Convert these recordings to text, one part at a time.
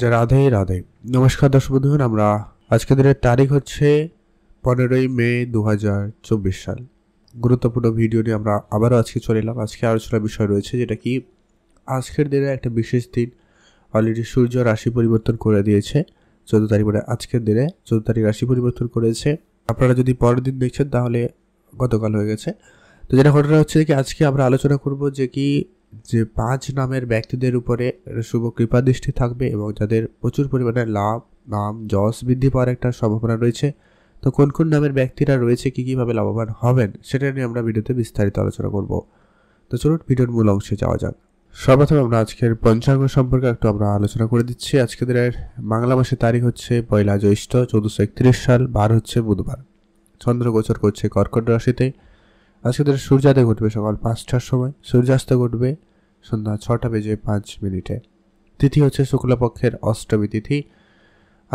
যা রাধে রাধে নমস্কার দর্শক বন্ধুগণ আমরা আজকের দিনের তারিখ হচ্ছে পনেরোই মে দু সাল গুরুত্বপূর্ণ ভিডিও নিয়ে আমরা আবারও আজকে চলে এলাম আজকে আলোচনার বিষয় রয়েছে যেটা কি আজকের দিনে একটা বিশেষ দিন অলরেডি সূর্য রাশি পরিবর্তন করে দিয়েছে চোদ্দ তারিখ মানে আজকের দিনে চোদ্দ তারিখ রাশি পরিবর্তন করেছে আপনারা যদি পরের দিন দেখছেন তাহলে গতকাল হয়ে গেছে তো যেটা ঘটনা হচ্ছে কি আজকে আমরা আলোচনা করব যে কি যে পাঁচ নামের ব্যক্তিদের উপরে শুভ কৃপাদৃষ্টি থাকবে এবং যাদের প্রচুর পরিমাণে লাভ নাম যশ বৃদ্ধি পাওয়ার একটা সম্ভাবনা রয়েছে তো কোন কোন নামের ব্যক্তিরা রয়েছে কী কীভাবে লাভবান হবেন সেটা নিয়ে আমরা ভিডিওতে বিস্তারিত আলোচনা করব তো চলুন ভিডিওর মূল অংশে যাওয়া যাক সর্বপ্রথম আমরা আজকের পঞ্চাঙ্গ সম্পর্কে একটু আমরা আলোচনা করে দিচ্ছি আজকের দিনের বাংলা মাসের তারিখ হচ্ছে পয়লা জ্যৈষ্ঠ চৌদ্দশো একত্রিশ সাল বার হচ্ছে বুধবার চন্দ্র গোচর করছে কর্কট রাশিতে আজকে তাদের সূর্যোদয় ঘটবে সকাল পাঁচটার সময় সূর্যাস্ত ঘটবে সন্ধ্যা ছটা বেজে পাঁচ মিনিটে তিথি হচ্ছে শুক্লপক্ষের অষ্টমী তিথি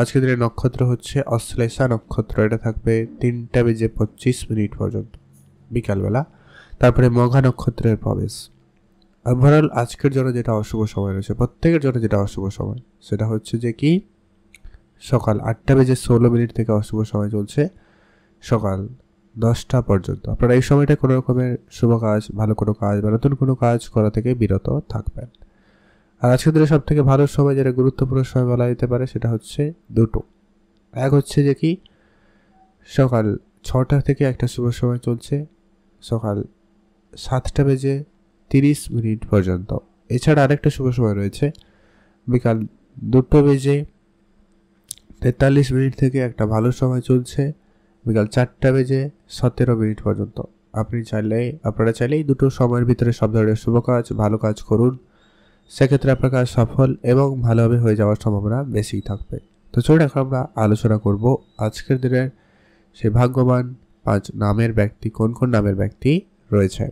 আজকে দিনের নক্ষত্র হচ্ছে অশ্লেষা নক্ষত্র এটা থাকবে তিনটা বেজে পঁচিশ মিনিট পর্যন্ত বিকালবেলা তারপরে মঘা নক্ষত্রের প্রবেশ ওভারঅল আজকের জন্য যেটা অশুভ সময় রয়েছে প্রত্যেকের জন্য যেটা অশুভ সময় সেটা হচ্ছে যে কি সকাল আটটা বেজে ষোলো মিনিট থেকে অশুভ সময় চলছে সকাল দশটা পর্যন্ত আপনারা এই সময়টা কোনো রকমের শুভ কাজ ভালো কোনো কাজ বা নতুন কোনো কাজ করা থেকে বিরত থাকবেন আর আজকের দিনে সব থেকে ভালো সময় যেটা গুরুত্বপূর্ণ সময় বলা যেতে পারে সেটা হচ্ছে দুটো এক হচ্ছে যে কি সকাল ছটা থেকে একটা শুভ সময় চলছে সকাল সাতটা বেজে তিরিশ মিনিট পর্যন্ত এছাড়া আরেকটা শুভ সময় রয়েছে বিকাল দুটো বেজে তেতাল্লিশ মিনিট থেকে একটা ভালো সময় চলছে বিকাল চারটা বেজে সতেরো মিনিট পর্যন্ত আপনি চাইলে আপনারা চাইলে এই দুটো সময়ের ভিতরে সব ধরনের শুভ কাজ ভালো কাজ করুন সেক্ষেত্রে আপনার কাজ সফল এবং ভালোভাবে হয়ে যাওয়ার সম্ভাবনা বেশি থাকবে তো চলুন এখন আমরা আলোচনা করব আজকের দিনের সে ভাগ্যবান পাঁচ নামের ব্যক্তি কোন কোন নামের ব্যক্তি রয়েছে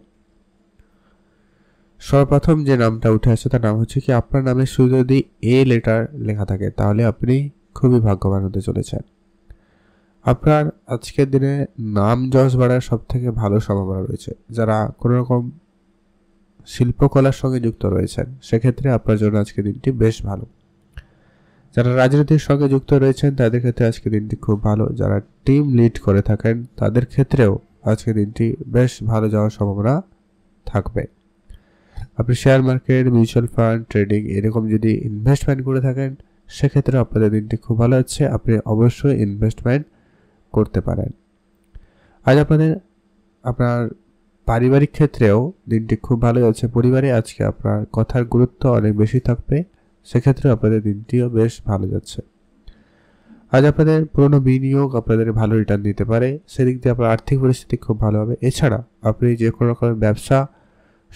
সর্বপ্রথম যে নামটা উঠে আসে তার নাম হচ্ছে কি আপনার নামে শুধু যদি এ লেটার লেখা থাকে তাহলে আপনি খুবই ভাগ্যবান হতে চলেছেন আপনার আজকের দিনে নাম যশ বাড়ার সব থেকে ভালো সম্ভাবনা রয়েছে যারা কোনো রকম শিল্পকলার সঙ্গে যুক্ত রয়েছেন সেক্ষেত্রে আপনার জন্য আজকের দিনটি বেশ ভালো যারা রাজনীতির সঙ্গে যুক্ত রয়েছেন তাদের ক্ষেত্রে আজকের দিনটি খুব ভালো যারা টিম লিড করে থাকেন তাদের ক্ষেত্রেও আজকের দিনটি বেশ ভালো যাওয়ার সম্ভাবনা থাকবে আপনি share market mutual fund trading এরকম যদি ইনভেস্টমেন্ট করে থাকেন সেক্ষেত্রে আপনাদের দিনটি খুব ভালো হচ্ছে আপনি অবশ্যই ইনভেস্টমেন্ট করতে পারেন আজ আপনাদের আপনার পারিবারিক ক্ষেত্রেও দিনটি খুব ভালো যাচ্ছে পরিবারে আজকে আপনার কথার গুরুত্ব অনেক বেশি থাকবে সেক্ষেত্রে আপনাদের দিনটিও বেশ ভালো যাচ্ছে আজ আপনাদের পুরনো বিনিয়োগ আপনাদের ভালো রিটার্ন দিতে পারে সেদিক দিয়ে আপনার আর্থিক পরিস্থিতি খুব ভালো হবে এছাড়া আপনি যে কোনো রকমের ব্যবসা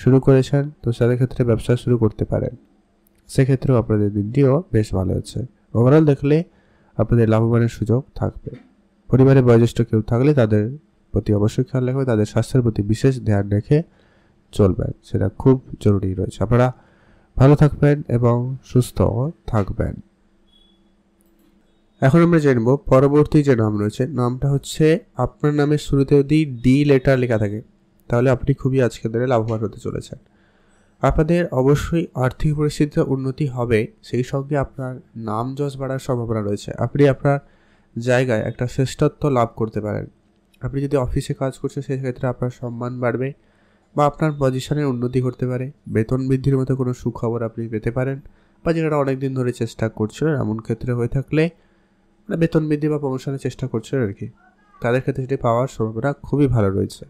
শুরু করেছেন তো সেদের ক্ষেত্রে ব্যবসা শুরু করতে পারেন সেক্ষেত্রেও আপনাদের দিনটিও বেশ ভালো আছে ওভারঅল দেখলে আপনাদের লাভবানের সুযোগ থাকবে পরিবারে বয়োজ্যেষ্ঠ কেউ থাকলে তাদের প্রতি অবশ্যই খেয়াল রাখবে তাদের স্বাস্থ্যের প্রতি বিশেষ ধ্যান রেখে চলবেন সেটা খুব জরুরি রয়েছে আপনারা ভালো থাকবেন এবং সুস্থ থাকবেন এখন আমরা জানবো পরবর্তী যে নাম রয়েছে নামটা হচ্ছে আপনার নামের শুরুতে যদি ডি লেটার লেখা থাকে তাহলে আপনি খুবই আজকের দিনে লাভবান হতে চলেছেন আপনাদের অবশ্যই আর্থিক পরিস্থিতিতে উন্নতি হবে সেই সঙ্গে আপনার নাম যশ বাড়ার সম্ভাবনা রয়েছে আপনি আপনার জায়গায় একটা শ্রেষ্ঠত্ব লাভ করতে পারেন আপনি যদি অফিসে কাজ করছেন সেক্ষেত্রে আপনার সম্মান বাড়বে বা আপনার পজিশনের উন্নতি করতে পারে বেতন বৃদ্ধির মতো কোনো সুখবর আপনি পেতে পারেন বা যেটা অনেক দিন ধরে চেষ্টা করছিলেন এমন ক্ষেত্রে হয়ে থাকলে মানে বেতন বৃদ্ধি বা প্রমোশনের চেষ্টা করছিলেন আর কি তাদের ক্ষেত্রে সেটি পাওয়ার সম্ভাবনা খুবই ভালো রয়েছে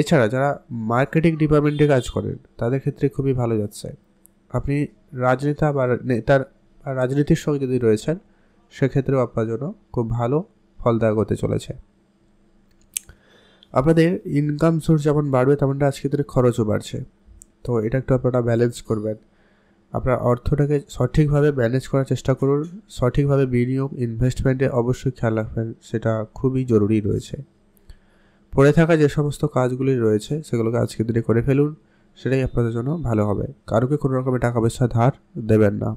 এছাড়া যারা মার্কেটিং ডিপার্টমেন্টে কাজ করেন তাদের ক্ষেত্রে খুবই ভালো যাচ্ছে আপনি রাজনেতা বা নেতার রাজনীতির সঙ্গে যদি রয়েছেন সেক্ষেত্রেও আপনার জন্য খুব ভালো ফলদায়ক হতে চলেছে আপনাদের ইনকাম সোর্স যেমন বাড়বে তেমনটা আজকে ক্ষেত্রে খরচও বাড়ছে তো এটা একটু আপনারা ব্যালেন্স করবেন আপনার অর্থটাকে সঠিকভাবে ম্যানেজ করার চেষ্টা করুন সঠিকভাবে বিনিয়োগ ইনভেস্টমেন্টে অবশ্যই খেয়াল রাখবেন সেটা খুবই জরুরি রয়েছে পড়ে থাকা যে সমস্ত কাজগুলি রয়েছে সেগুলোকে আজকে দিনে করে ফেলুন সেটাই আপনাদের জন্য ভালো হবে কারোকে কোনো রকমের টাকা পয়সা ধার দেবেন না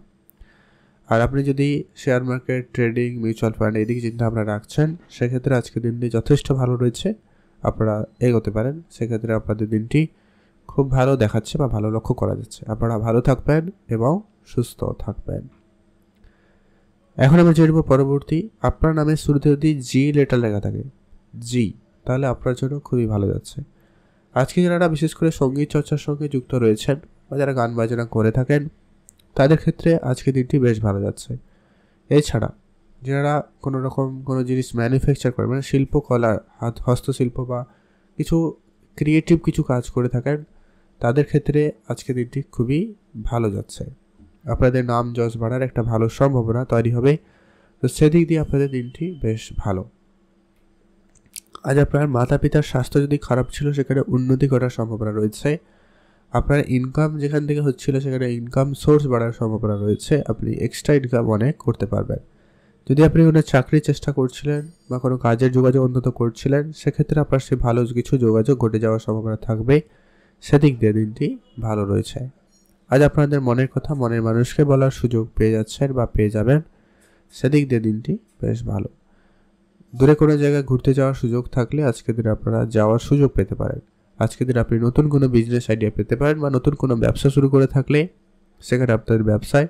আর আপনি যদি share market trading mutual fund এদিকে আপনারা রাখছেন সেক্ষেত্রে আজকের দিনটি যথেষ্ট ভালো রয়েছে আপনারা এগোতে পারেন সেক্ষেত্রে আপনাদের দিনটি খুব ভালো দেখাচ্ছে বা ভালো লক্ষ্য করা যাচ্ছে আপনারা ভালো থাকবেন এবং সুস্থ থাকবেন এখন আমি জানব পরবর্তী আপনার নামে শুরুতে যদি জি লেটার লেখা থাকে জি তাহলে আপনার জন্য খুবই ভালো যাচ্ছে আজকে যারা বিশেষ করে সঙ্গীত চর্চার সঙ্গে যুক্ত রয়েছেন বা যারা গান বাজনা করে থাকেন তাদের ক্ষেত্রে আজকে দিনটি বেশ ভালো যাচ্ছে এছাড়া যারা কোনো রকম কোনো জিনিস ম্যানুফ্যাকচার করে মানে শিল্পকলা হাত হস্তশিল্প বা কিছু ক্রিয়েটিভ কিছু কাজ করে থাকেন তাদের ক্ষেত্রে আজকে দিনটি খুবই ভালো যাচ্ছে আপনাদের নাম যশ বাড়ার একটা ভালো সম্ভাবনা তৈরি হবে তো সেদিক দিয়ে আপনাদের দিনটি বেশ ভালো আজ আপনার মাতা পিতার স্বাস্থ্য যদি খারাপ ছিল সেখানে উন্নতি করার সম্ভাবনা রয়েছে আপনার ইনকাম যেখান থেকে হচ্ছিল সেখানে ইনকাম সোর্স বাড়ার সম্ভাবনা রয়েছে আপনি এক্সট্রা ইনকাম অনেক করতে পারবেন যদি আপনি কোনো চাকরির চেষ্টা করছিলেন বা কোনো কাজের যোগাযোগ অন্তত করছিলেন সেক্ষেত্রে আপনার সে ভালো কিছু যোগাযোগ ঘটে যাওয়ার সম্ভাবনা থাকবে সেদিক দিয়ে দিনটি ভালো রয়েছে আজ আপনাদের মনের কথা মনের মানুষকে বলার সুযোগ পেয়ে যাচ্ছেন বা পেয়ে যাবেন সেদিক দিয়ে দিনটি বেশ ভালো দূরে কোনো জায়গায় ঘুরতে যাওয়ার সুযোগ থাকলে আজকের দিনে আপনারা যাওয়ার সুযোগ পেতে পারেন আজকের দিন আপনি নতুন কোনো বিজনেস আইডিয়া পেতে পারেন বা নতুন কোনো ব্যবসা শুরু করে থাকলে সেখানে আপনাদের ব্যবসায়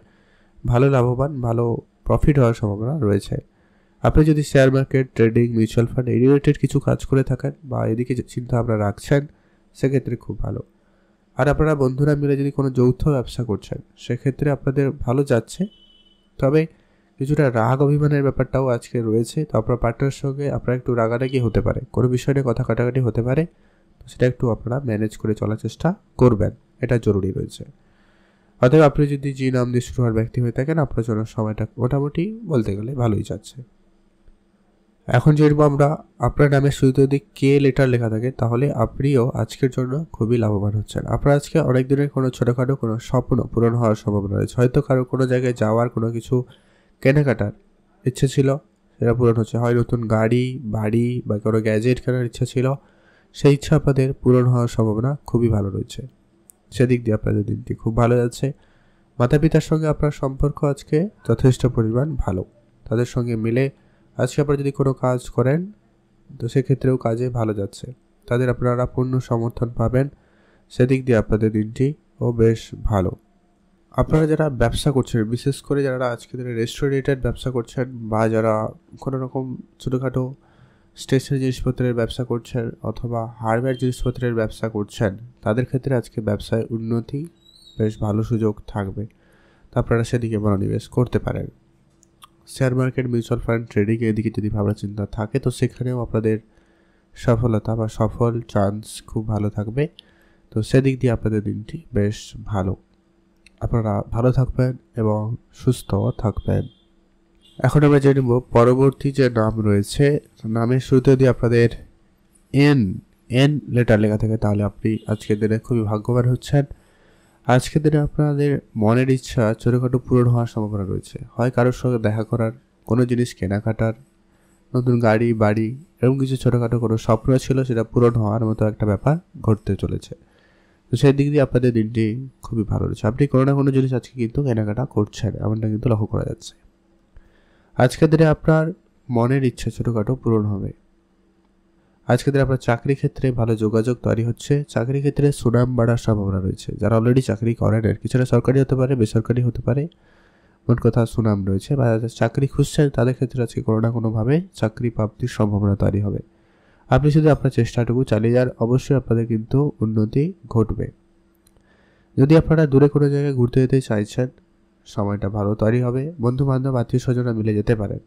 ভালো লাভবান ভালো প্রফিট হওয়ার সম্ভাবনা রয়েছে আপনি যদি share market trading mutual fund এই রিলেটেড কিছু কাজ করে থাকেন বা এদিকে চিন্তা আপনারা রাখছেন সেক্ষেত্রে খুব ভালো আর আপনারা বন্ধুরা মিলে যদি কোনো যৌথ ব্যবসা করছেন সেক্ষেত্রে আপনাদের ভালো যাচ্ছে তবে কিছুটা রাগ অভিমানের ব্যাপারটাও আজকে রয়েছে তো আপনার পার্টনার সঙ্গে আপনার একটু রাগারাগি হতে পারে কোনো বিষয় নিয়ে কথা কাটাকাটি হতে পারে সেটা একটু আপনারা ম্যানেজ করে চলার চেষ্টা করবেন এটা জরুরি রয়েছে অতএব আপনি যদি জি নাম দিয়ে শুরু হওয়ার ব্যক্তি হয়ে থাকেন আপনার জন্য সময়টা মোটামুটি বলতে গেলে ভালোই যাচ্ছে এখন যেরকম আমরা আপনার নামের শুধু যদি কে লেটার লেখা থাকে তাহলে আপনিও আজকের জন্য খুবই লাভবান হচ্ছেন আপনার আজকে অনেক দিনের কোনো ছোটোখাটো কোনো স্বপ্ন পূরণ হওয়ার সম্ভাবনা রয়েছে হয়তো কারো কোনো জায়গায় যাওয়ার কোনো কিছু কেনাকাটার ইচ্ছে ছিল সেটা পূরণ হচ্ছে হয় নতুন গাড়ি বাড়ি বা কোনো গ্যাজেট কেনার ইচ্ছা ছিল সেই ইচ্ছা আপনাদের পূরণ হওয়ার সম্ভাবনা খুবই ভালো রয়েছে সেদিক দিয়ে আপনাদের দিনটি খুব ভালো যাচ্ছে মাতা পিতার সঙ্গে আপনার সম্পর্ক আজকে যথেষ্ট পরিমাণ ভালো তাদের সঙ্গে মিলে আজকে আপনারা যদি কোনো কাজ করেন তো সেক্ষেত্রেও কাজে ভালো যাচ্ছে তাদের আপনারা পূর্ণ সমর্থন পাবেন সেদিক দিয়ে আপনাদের দিনটি ও বেশ ভালো আপনারা যারা ব্যবসা করছেন বিশেষ করে যারা আজকে দিনে রেস্টুরেন্টের ব্যবসা করছেন বা যারা কোনো রকম ছোটোখাটো স্টেশনারি জিনিসপত্রের ব্যবসা করছেন অথবা হার্ডওয়্যার জিনিসপত্রের ব্যবসা করছেন তাদের ক্ষেত্রে আজকে ব্যবসায় উন্নতি বেশ ভালো সুযোগ থাকবে তা আপনারা সেদিকে মনোনিবেশ করতে পারেন share market mutual fund trading এদিকে যদি ভাবনা চিন্তা থাকে তো সেখানেও আপনাদের সফলতা বা সফল চান্স খুব ভালো থাকবে তো সেদিক দিয়ে আপনাদের দিনটি বেশ ভালো আপনারা ভালো থাকবেন এবং সুস্থ থাকবেন এখন আমরা জেনে নেব পরবর্তী যে নাম রয়েছে নামের শুরুতে যদি আপনাদের এন এন লেটার লেখা থাকে তাহলে আপনি আজকের দিনে খুবই ভাগ্যবান হচ্ছেন আজকের দিনে আপনাদের মনের ইচ্ছা ছোটোখাটো পূরণ হওয়ার সম্ভাবনা রয়েছে হয় কারোর সঙ্গে দেখা করার কোনো জিনিস কেনাকাটার নতুন গাড়ি বাড়ি এরকম কিছু ছোটোখাটো কোনো স্বপ্ন ছিল সেটা পূরণ হওয়ার মতো একটা ব্যাপার ঘটতে চলেছে তো সেই দিক দিয়ে আপনাদের দিনটি খুবই ভালো রয়েছে আপনি কোনো না কোনো জিনিস আজকে কিন্তু কেনাকাটা করছেন এমনটা কিন্তু লক্ষ্য করা যাচ্ছে আজকের দিনে আপনার মনের ইচ্ছা ছোটোখাটো পূরণ হবে আজকের দিনে আপনার চাকরি ক্ষেত্রে ভালো যোগাযোগ তৈরি হচ্ছে চাকরি ক্ষেত্রে সুনাম বাড়ার সম্ভাবনা রয়েছে যারা অলরেডি চাকরি করেন আর কিছুটা সরকারি হতে পারে বেসরকারি হতে পারে মোট কথা সুনাম রয়েছে বা যাদের চাকরি খুঁজছেন তাদের ক্ষেত্রে আজকে কোনো না কোনোভাবে চাকরি প্রাপ্তির সম্ভাবনা তৈরি হবে আপনি শুধু আপনার চেষ্টাটুকু চালিয়ে যান অবশ্যই আপনাদের কিন্তু উন্নতি ঘটবে যদি আপনারা দূরে কোনো জায়গায় ঘুরতে যেতে চাইছেন সময়টা ভালো তৈরি হবে বন্ধু বান্ধব আত্মীয় স্বজনরা মিলে যেতে পারেন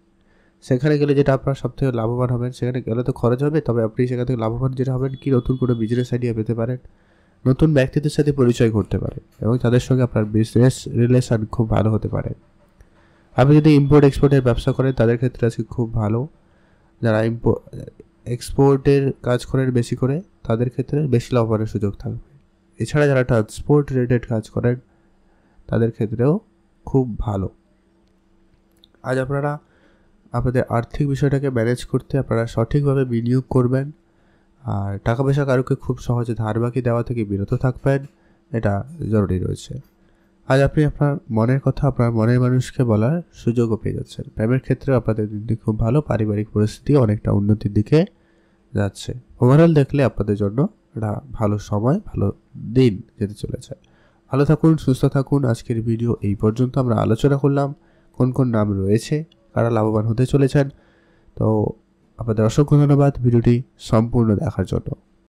সেখানে গেলে যেটা আপনার সবথেকে লাভবান হবেন সেখানে গেলে তো খরচ হবে তবে আপনি সেখান থেকে লাভবান যেটা হবেন কি নতুন কোনো বিজনেস আইডিয়া পেতে পারেন নতুন ব্যক্তিদের সাথে পরিচয় করতে পারে এবং তাদের সঙ্গে আপনার বিজনেস রিলেশন খুব ভালো হতে পারে আপনি যদি ইম্পোর্ট এক্সপোর্টের ব্যবসা করেন তাদের ক্ষেত্রে আজকে খুব ভালো যারা ইম্পো এক্সপোর্টের কাজ করেন বেশি করে তাদের ক্ষেত্রে বেশি লাভবানের সুযোগ থাকবে এছাড়া যারা ট্রান্সপোর্ট রিলেটেড কাজ করেন তাদের ক্ষেত্রেও খুব ভালো আজ আপনারা আপনাদের আর্থিক বিষয়টাকে ম্যানেজ করতে আপনারা সঠিকভাবে বিনিয়োগ করবেন আর টাকা পয়সা কারোকে খুব সহজে ধার বাকি দেওয়া থেকে বিরত থাকবেন এটা জরুরি রয়েছে আজ আপনি আপনার মনের কথা আপনার মনের মানুষকে বলার সুযোগও পেয়ে যাচ্ছেন প্রেমের ক্ষেত্রে আপনাদের দিনটি খুব ভালো পারিবারিক পরিস্থিতি অনেকটা উন্নতির দিকে যাচ্ছে ওভারঅল দেখলে আপনাদের জন্য এটা ভালো সময় ভালো দিন যেতে চলেছে ভালো থাকুন সুস্থ থাকুন আজকের ভিডিও এই পর্যন্ত আমরা আলোচনা করলাম কোন কোন নাম রয়েছে কারা লাভবান হতে চলেছেন তো আপনাদের অসংখ্য ধন্যবাদ ভিডিওটি সম্পূর্ণ দেখার জন্য